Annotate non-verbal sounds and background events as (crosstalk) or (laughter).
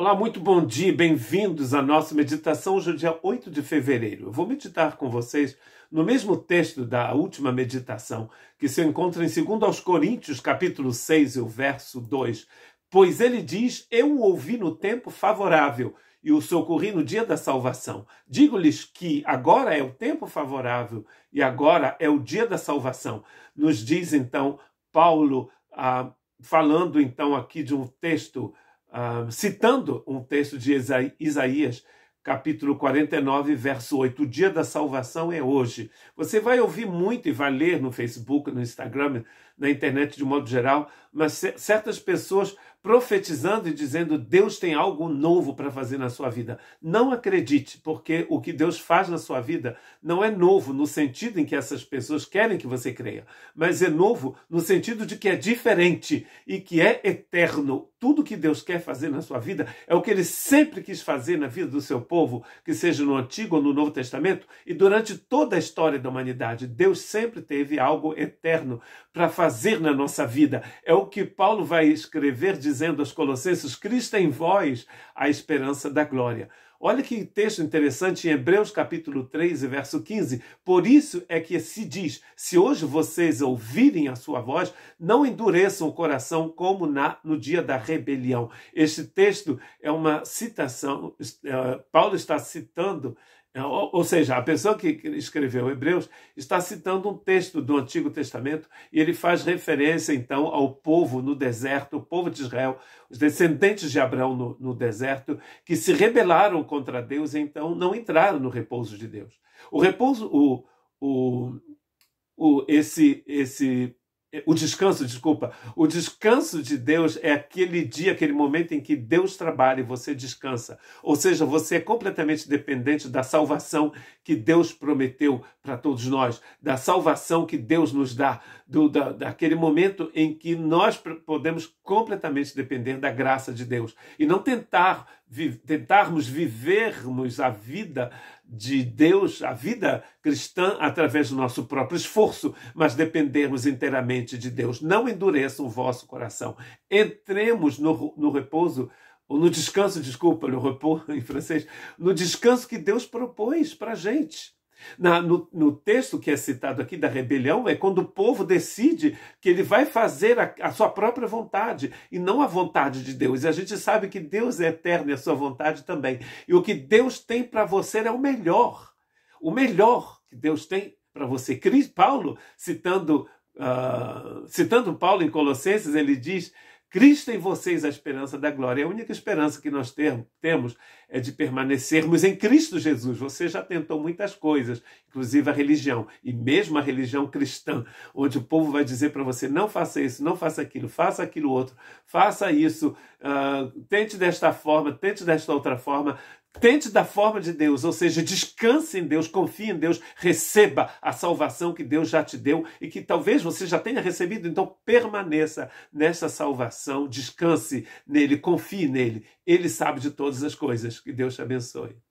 Olá, muito bom dia, bem-vindos à nossa meditação hoje é dia 8 de fevereiro. Eu vou meditar com vocês no mesmo texto da última meditação, que se encontra em 2 aos Coríntios, capítulo 6, o verso 2. Pois ele diz: "Eu o ouvi no tempo favorável e o socorri no dia da salvação. Digo-lhes que agora é o tempo favorável e agora é o dia da salvação." Nos diz então Paulo, ah, falando então aqui de um texto ah, citando um texto de Isaías, capítulo 49, verso 8. O dia da salvação é hoje. Você vai ouvir muito e vai ler no Facebook, no Instagram, na internet de modo geral, mas certas pessoas profetizando e dizendo: Deus tem algo novo para fazer na sua vida. Não acredite, porque o que Deus faz na sua vida não é novo no sentido em que essas pessoas querem que você creia, mas é novo no sentido de que é diferente e que é eterno. Tudo que Deus quer fazer na sua vida é o que ele sempre quis fazer na vida do seu povo, que seja no Antigo ou no Novo Testamento, e durante toda a história da humanidade, Deus sempre teve algo eterno para fazer na nossa vida. É o que Paulo vai escrever de dizendo aos Colossenses: Cristo em vós, a esperança da glória. Olha que texto interessante em Hebreus capítulo 3 e verso 15. Por isso é que se diz: se hoje vocês ouvirem a sua voz, não endureçam o coração como na, no dia da rebelião. Este texto é uma citação, é, Paulo está citando é, ou, seja, a pessoa que escreveu Hebreus está citando um texto do Antigo Testamento e ele faz referência então ao povo no deserto, o povo de Israel, os descendentes de Abraão no, no deserto, que se rebelaram contra Deus e então não entraram no repouso de Deus. O repouso, o, o, o, esse, esse o descanso, desculpa, o descanso de Deus é aquele dia, aquele momento em que Deus trabalha e você descansa. Ou seja, você é completamente dependente da salvação que Deus prometeu para todos nós, da salvação que Deus nos dá, do, da, daquele momento em que nós podemos completamente depender da graça de Deus e não tentar vi, tentarmos vivermos a vida de Deus, a vida cristã, através do nosso próprio esforço, mas dependermos inteiramente de Deus. Não endureçam o vosso coração. Entremos no, no repouso ou no descanso, desculpa, no repouso (laughs) em francês, no descanso que Deus propôs para a gente. Na, no, no, texto que é citado aqui da rebelião, é quando o povo decide que ele vai fazer a, a, sua própria vontade e não a vontade de Deus. E a gente sabe que Deus é eterno e a sua vontade também. E o que Deus tem para você é o melhor. O melhor que Deus tem para você. Paulo, citando, uh, citando Paulo em Colossenses, ele diz Cristo em vocês, a esperança da glória. A única esperança que nós ter, temos é de permanecermos em Cristo Jesus. Você já tentou muitas coisas, inclusive a religião, e mesmo a religião cristã, onde o povo vai dizer para você: não faça isso, não faça aquilo, faça aquilo outro, faça isso, uh, tente desta forma, tente desta outra forma. Tente da forma de Deus, ou seja, descanse em Deus, confie em Deus, receba a salvação que Deus já te deu e que talvez você já tenha recebido. Então permaneça nessa salvação, descanse nele, confie nele. Ele sabe de todas as coisas. Que Deus te abençoe.